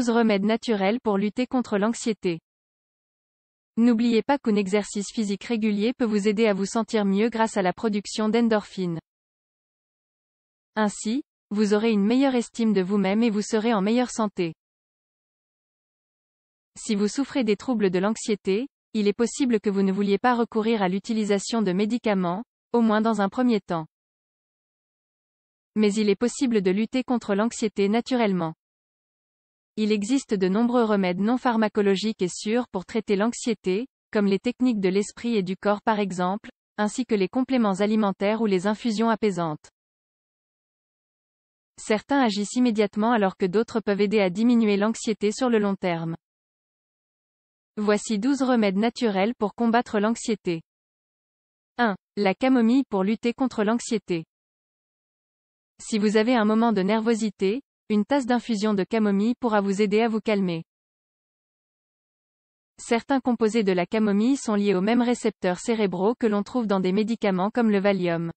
12 remèdes naturels pour lutter contre l'anxiété. N'oubliez pas qu'un exercice physique régulier peut vous aider à vous sentir mieux grâce à la production d'endorphines. Ainsi, vous aurez une meilleure estime de vous-même et vous serez en meilleure santé. Si vous souffrez des troubles de l'anxiété, il est possible que vous ne vouliez pas recourir à l'utilisation de médicaments, au moins dans un premier temps. Mais il est possible de lutter contre l'anxiété naturellement. Il existe de nombreux remèdes non pharmacologiques et sûrs pour traiter l'anxiété, comme les techniques de l'esprit et du corps par exemple, ainsi que les compléments alimentaires ou les infusions apaisantes. Certains agissent immédiatement alors que d'autres peuvent aider à diminuer l'anxiété sur le long terme. Voici 12 remèdes naturels pour combattre l'anxiété. 1. La camomille pour lutter contre l'anxiété. Si vous avez un moment de nervosité, une tasse d'infusion de camomille pourra vous aider à vous calmer. Certains composés de la camomille sont liés aux mêmes récepteurs cérébraux que l'on trouve dans des médicaments comme le Valium.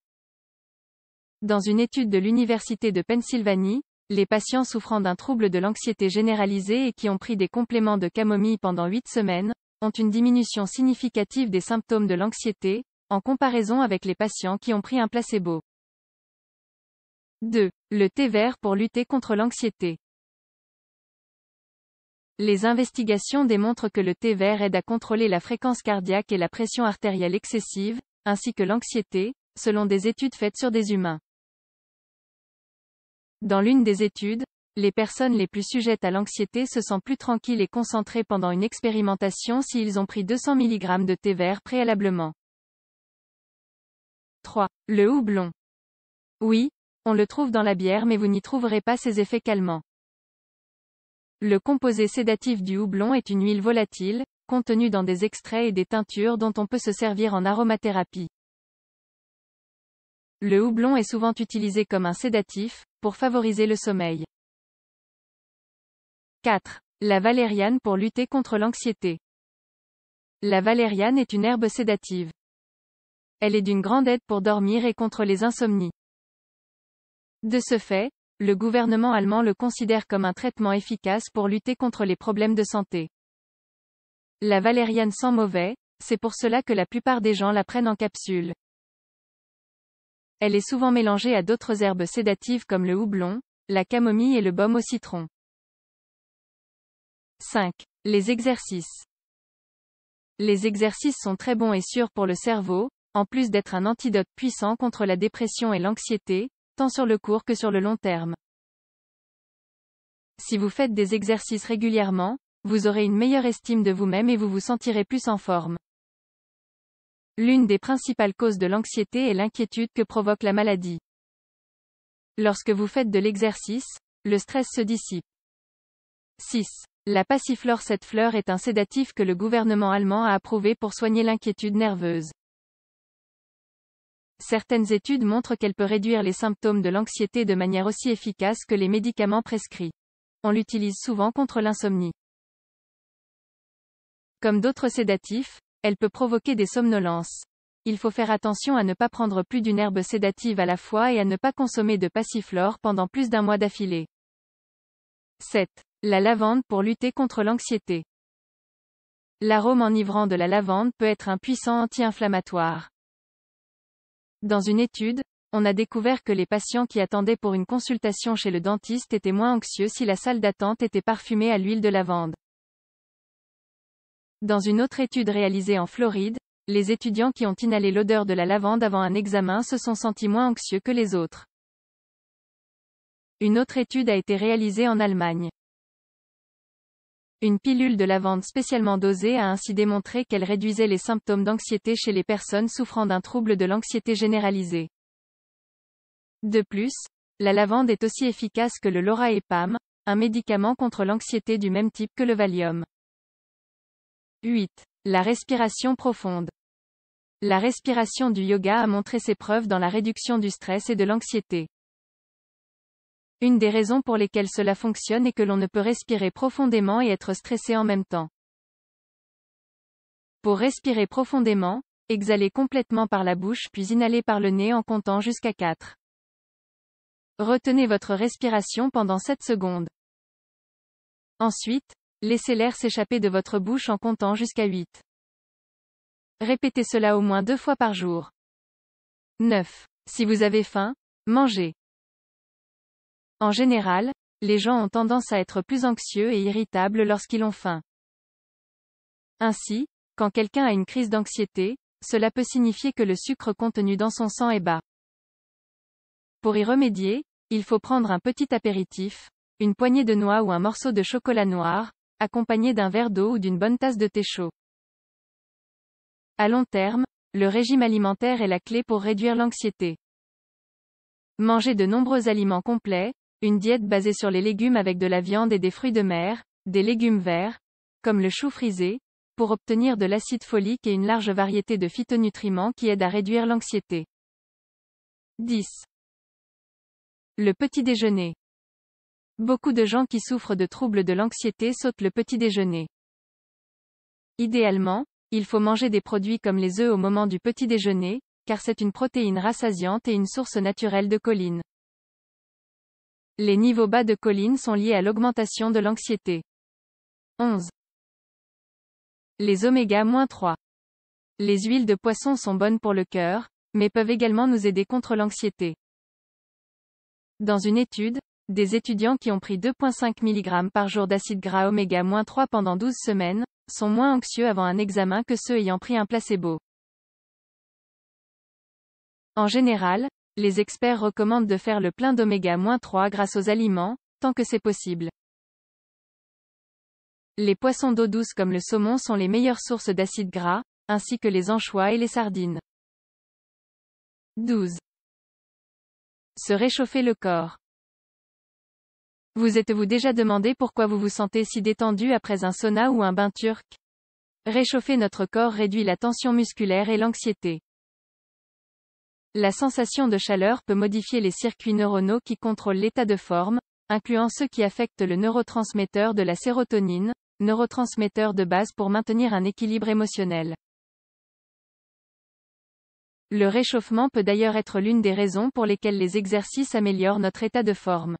Dans une étude de l'Université de Pennsylvanie, les patients souffrant d'un trouble de l'anxiété généralisée et qui ont pris des compléments de camomille pendant 8 semaines, ont une diminution significative des symptômes de l'anxiété, en comparaison avec les patients qui ont pris un placebo. 2. Le thé vert pour lutter contre l'anxiété. Les investigations démontrent que le thé vert aide à contrôler la fréquence cardiaque et la pression artérielle excessive, ainsi que l'anxiété, selon des études faites sur des humains. Dans l'une des études, les personnes les plus sujettes à l'anxiété se sentent plus tranquilles et concentrées pendant une expérimentation s'ils ont pris 200 mg de thé vert préalablement. 3. Le houblon. Oui, on le trouve dans la bière mais vous n'y trouverez pas ses effets calmants. Le composé sédatif du houblon est une huile volatile, contenue dans des extraits et des teintures dont on peut se servir en aromathérapie. Le houblon est souvent utilisé comme un sédatif, pour favoriser le sommeil. 4. La valériane pour lutter contre l'anxiété. La valériane est une herbe sédative. Elle est d'une grande aide pour dormir et contre les insomnies. De ce fait, le gouvernement allemand le considère comme un traitement efficace pour lutter contre les problèmes de santé. La valériane sent mauvais, c'est pour cela que la plupart des gens la prennent en capsule. Elle est souvent mélangée à d'autres herbes sédatives comme le houblon, la camomille et le baume au citron. 5. Les exercices. Les exercices sont très bons et sûrs pour le cerveau, en plus d'être un antidote puissant contre la dépression et l'anxiété, tant sur le court que sur le long terme. Si vous faites des exercices régulièrement, vous aurez une meilleure estime de vous-même et vous vous sentirez plus en forme. L'une des principales causes de l'anxiété est l'inquiétude que provoque la maladie. Lorsque vous faites de l'exercice, le stress se dissipe. 6. La passiflore Cette fleur est un sédatif que le gouvernement allemand a approuvé pour soigner l'inquiétude nerveuse certaines études montrent qu'elle peut réduire les symptômes de l'anxiété de manière aussi efficace que les médicaments prescrits. On l'utilise souvent contre l'insomnie. Comme d'autres sédatifs, elle peut provoquer des somnolences. Il faut faire attention à ne pas prendre plus d'une herbe sédative à la fois et à ne pas consommer de passiflore pendant plus d'un mois d'affilée. 7. La lavande pour lutter contre l'anxiété. L'arôme enivrant de la lavande peut être un puissant anti-inflammatoire. Dans une étude, on a découvert que les patients qui attendaient pour une consultation chez le dentiste étaient moins anxieux si la salle d'attente était parfumée à l'huile de lavande. Dans une autre étude réalisée en Floride, les étudiants qui ont inhalé l'odeur de la lavande avant un examen se sont sentis moins anxieux que les autres. Une autre étude a été réalisée en Allemagne. Une pilule de lavande spécialement dosée a ainsi démontré qu'elle réduisait les symptômes d'anxiété chez les personnes souffrant d'un trouble de l'anxiété généralisée. De plus, la lavande est aussi efficace que le lorazepam, un médicament contre l'anxiété du même type que le Valium. 8. La respiration profonde. La respiration du yoga a montré ses preuves dans la réduction du stress et de l'anxiété. Une des raisons pour lesquelles cela fonctionne est que l'on ne peut respirer profondément et être stressé en même temps. Pour respirer profondément, exhalez complètement par la bouche puis inhalez par le nez en comptant jusqu'à 4. Retenez votre respiration pendant 7 secondes. Ensuite, laissez l'air s'échapper de votre bouche en comptant jusqu'à 8. Répétez cela au moins deux fois par jour. 9. Si vous avez faim, mangez. En général, les gens ont tendance à être plus anxieux et irritables lorsqu'ils ont faim. Ainsi, quand quelqu'un a une crise d'anxiété, cela peut signifier que le sucre contenu dans son sang est bas. Pour y remédier, il faut prendre un petit apéritif, une poignée de noix ou un morceau de chocolat noir, accompagné d'un verre d'eau ou d'une bonne tasse de thé chaud. À long terme, le régime alimentaire est la clé pour réduire l'anxiété. Manger de nombreux aliments complets, une diète basée sur les légumes avec de la viande et des fruits de mer, des légumes verts, comme le chou frisé, pour obtenir de l'acide folique et une large variété de phytonutriments qui aident à réduire l'anxiété. 10. Le petit déjeuner. Beaucoup de gens qui souffrent de troubles de l'anxiété sautent le petit déjeuner. Idéalement, il faut manger des produits comme les œufs au moment du petit déjeuner, car c'est une protéine rassasiante et une source naturelle de choline. Les niveaux bas de collines sont liés à l'augmentation de l'anxiété. 11. Les oméga-3. Les huiles de poisson sont bonnes pour le cœur, mais peuvent également nous aider contre l'anxiété. Dans une étude, des étudiants qui ont pris 2,5 mg par jour d'acide gras oméga-3 pendant 12 semaines, sont moins anxieux avant un examen que ceux ayant pris un placebo. En général, les experts recommandent de faire le plein d'oméga-3 grâce aux aliments, tant que c'est possible. Les poissons d'eau douce comme le saumon sont les meilleures sources d'acides gras, ainsi que les anchois et les sardines. 12. Se réchauffer le corps. Vous êtes-vous déjà demandé pourquoi vous vous sentez si détendu après un sauna ou un bain turc Réchauffer notre corps réduit la tension musculaire et l'anxiété. La sensation de chaleur peut modifier les circuits neuronaux qui contrôlent l'état de forme, incluant ceux qui affectent le neurotransmetteur de la sérotonine, neurotransmetteur de base pour maintenir un équilibre émotionnel. Le réchauffement peut d'ailleurs être l'une des raisons pour lesquelles les exercices améliorent notre état de forme.